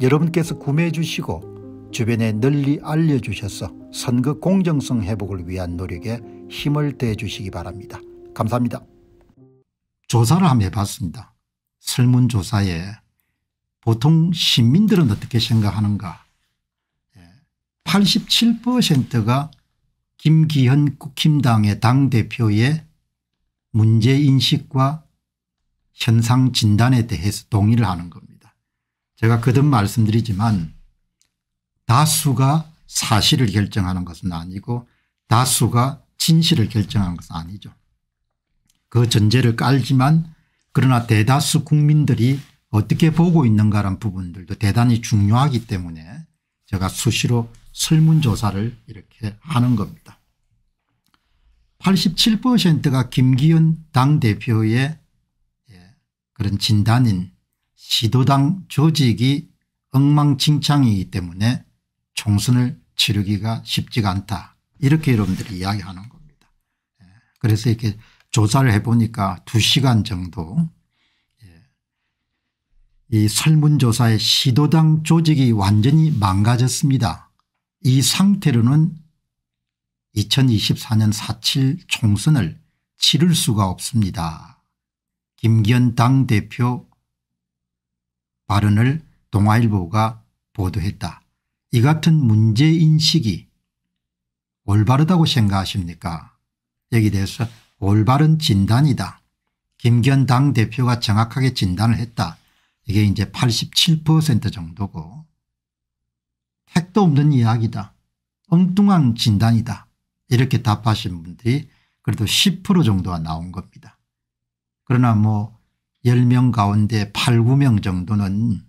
여러분께서 구매해 주시고 주변에 널리 알려주셔서 선거 공정성 회복을 위한 노력에 힘을 대 주시기 바랍니다. 감사합니다. 조사를 한번 해봤습니다. 설문조사에 보통 시민들은 어떻게 생각하는가 87%가 예, 김기현 국힘당의 당대표의 문제인식과 현상 진단에 대해서 동의를 하는 겁니다. 제가 거듭 말씀드리지만 다수가 사실을 결정하는 것은 아니고 다수가 진실을 결정하는 것은 아니죠. 그 전제를 깔지만 그러나 대다수 국민들이 어떻게 보고 있는가라는 부분들도 대단히 중요하기 때문에 제가 수시로 설문조사를 이렇게 하는 겁니다. 87%가 김기현 당대표의 예, 그런 진단인 시도당 조직이 엉망진창이기 때문에 총선을 치르기가 쉽지가 않다 이렇게 여러분들이 이야기하는 겁니다. 예, 그래서 이렇게 조사를 해보니까 2시간 정도 예, 이 설문조사에 시도당 조직이 완전히 망가졌습니다. 이 상태로는 2024년 4.7 총선을 치를 수가 없습니다. 김기현 당대표 발언을 동아일보가 보도했다. 이 같은 문제인식이 올바르다고 생각하십니까 여기 대해서 올바른 진단이다. 김견 당대표가 정확하게 진단을 했다. 이게 이제 87% 정도고 택도 없는 이야기다. 엉뚱한 진단이다. 이렇게 답하신 분들이 그래도 10% 정도가 나온 겁니다. 그러나 뭐 10명 가운데 8, 9명 정도는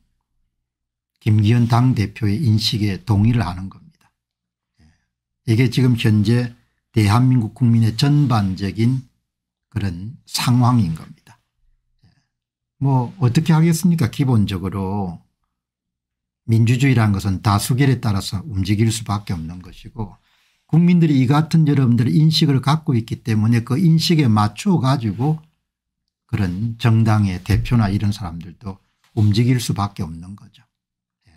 김기현 당대표의 인식에 동의를 하는 겁니다. 예. 이게 지금 현재 대한민국 국민의 전반적인 그런 상황인 겁니다. 예. 뭐 어떻게 하겠습니까 기본적으로 민주주의란 것은 다수결에 따라서 움직일 수밖에 없는 것이고 국민들이 이 같은 여러분들의 인식을 갖고 있기 때문에 그 인식에 맞춰 가지고 그런 정당의 대표나 이런 사람들도 움직일 수밖에 없는 거죠. 예.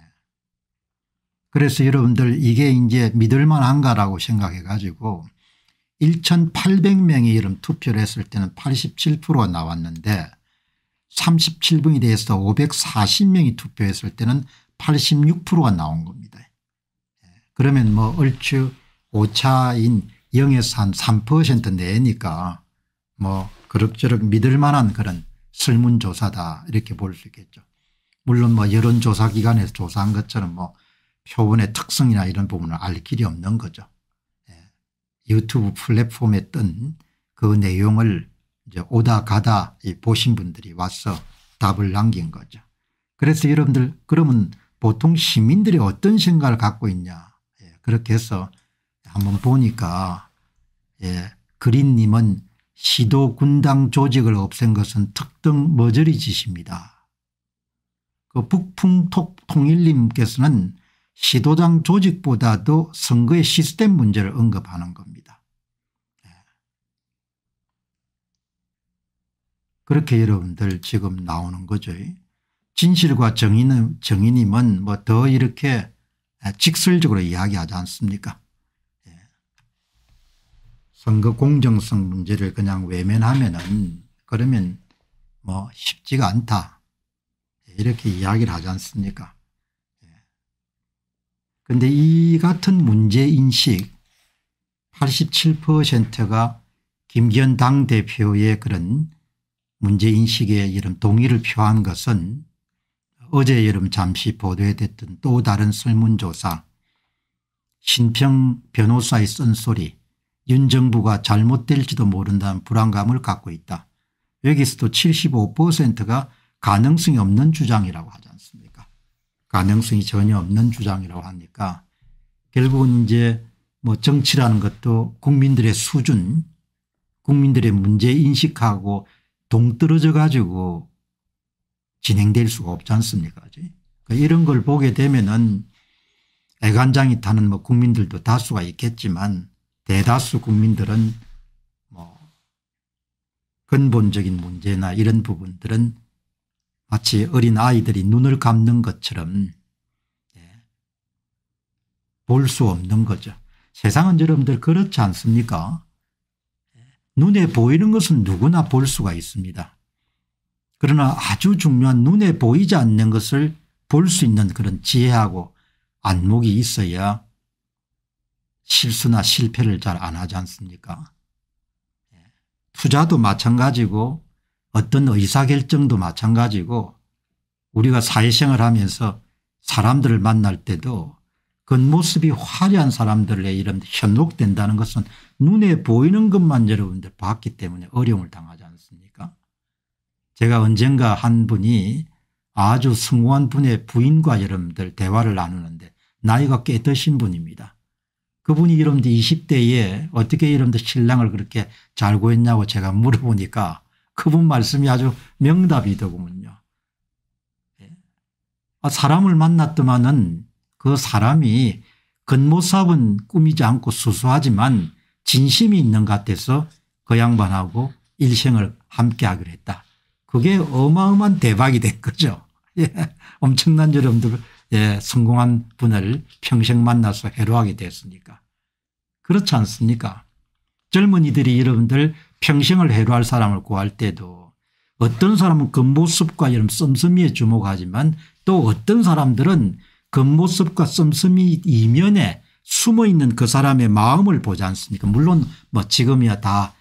그래서 여러분들 이게 이제 믿을 만한가라고 생각해 가지고 1800명이 이런 투표를 했을 때는 87% 나왔는데 37분에 대서 540명이 투표했을 때는 86%가 나온 겁니다. 예. 그러면 뭐 얼추 오차인 0에서 한 3% 내니까 뭐 그럭저럭 믿을 만한 그런 설문조사다 이렇게 볼 수 있겠죠. 물론 뭐 여론조사기관에서 조사한 것처럼 뭐 표본의 특성이나 이런 부분을 알 길이 없는 거죠. 예. 유튜브 플랫폼에 뜬 그 내용을 이제 오다 가다 보신 분들이 와서 답을 남긴 거죠. 그래서 여러분들 그러면 보통 시민들이 어떤 생각을 갖고 있냐 예. 그렇게 해서 한번 보니까 예. 그린님은 시도 군당 조직을 없앤 것은 특등 머저리 짓입니다. 그 북풍통일님께서는 시도당 조직보다도 선거의 시스템 문제를 언급하는 겁니다. 네. 그렇게 여러분들 지금 나오는 거죠. 진실과 정의는, 정의님은 뭐 더 이렇게 직설적으로 이야기하지 않습니까 선거 공정성 문제를 그냥 외면하면은 그러면 뭐 쉽지가 않다 이렇게 이야기를 하지 않습니까 그런데 예. 이 같은 문제인식 87%가 김기현 당대표의 그런 문제인식에 이름 동의를 표한 것은 어제 여름 잠시 보도됐던 또 다른 설문조사 신평 변호사의 쓴소리 윤 정부가 잘못될지도 모른다는 불안감을 갖고 있다. 여기서도 75%가 가능성이 없는 주장이라고 하지 않습니까 가능성이 전혀 없는 주장이라고 하니까 결국은 이제 뭐 정치라는 것도 국민들의 수준 국민들의 문제 인식하고 동떨어져 가지고 진행될 수가 없지 않습니까 그러니까 이런 걸 보게 되면 은 애간장이 타는 뭐 국민들도 다수가 있겠지만 대다수 국민들은 뭐 근본적인 문제나 이런 부분들은 마치 어린 아이들이 눈을 감는 것처럼 예, 볼수 없는 거죠. 세상은 여러분들 그렇지 않습니까? 예, 눈에 보이는 것은 누구나 볼 수가 있습니다. 그러나 아주 중요한 눈에 보이지 않는 것을 볼 수 있는 그런 지혜하고 안목이 있어야 실수나 실패를 잘 안 하지 않습니까 예. 투자도 마찬가지고 어떤 의사결정도 마찬가지고 우리가 사회생활 하면서 사람들을 만날 때도 겉모습이 화려한 사람들의 이런 현혹된다는 것은 눈에 보이는 것만 여러분들 봤기 때문에 어려움을 당하지 않습니까 제가 언젠가 한 분이 아주 성공한 분의 부인과 여러분들 대화를 나누는데 나이가 꽤 드신 분입니다. 그분이 이름도 20대에 어떻게 이름도 신랑을 그렇게 잘 구했냐고 제가 물어보니까 그분 말씀이 아주 명답이더군요. 예. 아, 사람을 만났더만은 그 사람이 근모삽은 꾸미지 않고 수수하지만 진심이 있는 것 같아서 그 양반하고 일생을 함께 하기로 했다. 그게 어마어마한 대박이 된 거죠. 예. 엄청난 여러분들 예, 성공한 분을 평생 만나서 해로하게 됐으니까. 그렇지 않습니까? 젊은이들이 여러분들 평생을 해로할 사람을 구할 때도 어떤 사람은 겉모습과 이런 씀씀이에 주목하지만 또 어떤 사람들은 겉모습과 씀씀이 이면에 숨어있는 그 사람의 마음을 보지 않습니까 물론 뭐 지금이야 다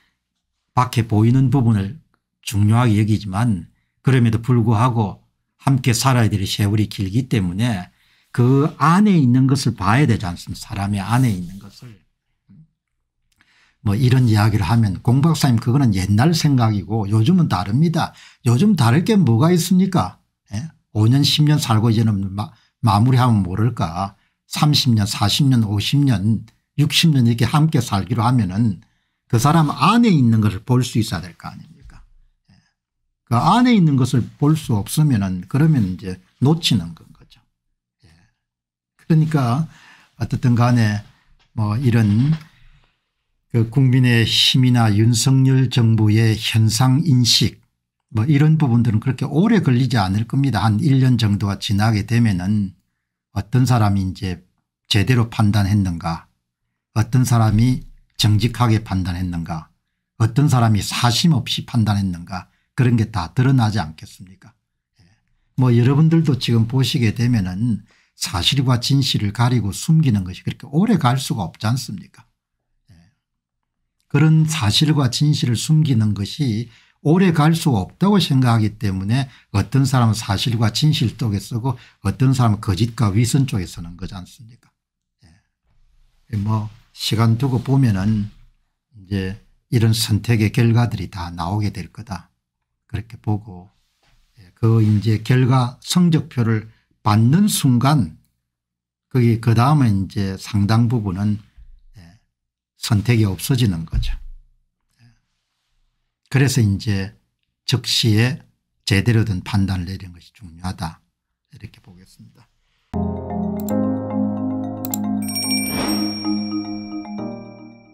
밖에 보이는 부분을 중요하게 여기지만 그럼에도 불구하고 함께 살아야 될 세월이 길기 때문에 그 안에 있는 것을 봐야 되지 않습니까 사람의 안에 있는 것을. 뭐 이런 이야기를 하면 공 박사님 그거는 옛날 생각이고 요즘은 다릅니다. 요즘 다를 게 뭐가 있습니까 5년 예? 10년 살고 이제는 마, 무리하면 모를까 30년 40년 50년 60년 이렇게 함께 살기로 하면 은그 사람 안에 있는 것을 볼 수 있어야 될 거 아닙니까 그 안에 있는 것을 볼 수없으면 그러면 이제 놓치는 건 거죠. 예. 그러니까 어쨌든 간에 뭐 이런 그 국민의 힘이나 윤석열 정부의 현상 인식 뭐 이런 부분들은 그렇게 오래 걸리지 않을 겁니다. 한 1년 정도가 지나게 되면은 어떤 사람이 이제 제대로 판단했는가 어떤 사람이 정직하게 판단했는가 어떤 사람이 사심 없이 판단했는가 그런 게 다 드러나지 않겠습니까 예. 뭐 여러분들도 지금 보시게 되면 은 사실과 진실을 가리고 숨기는 것이 그렇게 오래 갈 수가 없지 않습니까 예. 그런 사실과 진실을 숨기는 것이 오래 갈수 없다고 생각하기 때문에 어떤 사람은 사실과 진실 쪽에 쓰고 어떤 사람은 거짓과 위선 쪽에 쓰는 거지 않습니까 예. 뭐 시간 두고 보면은 이제 이런 선택의 결과들이 다 나오게 될 거다 그렇게 보고 예, 그 이제 결과 성적표를 받는 순간 그게 그 다음에 이제 상당 부분은 예, 선택이 없어지는 거죠. 예. 그래서 이제 즉시에 제대로 된 판단을 내리는 것이 중요하다 이렇게 보겠습니다.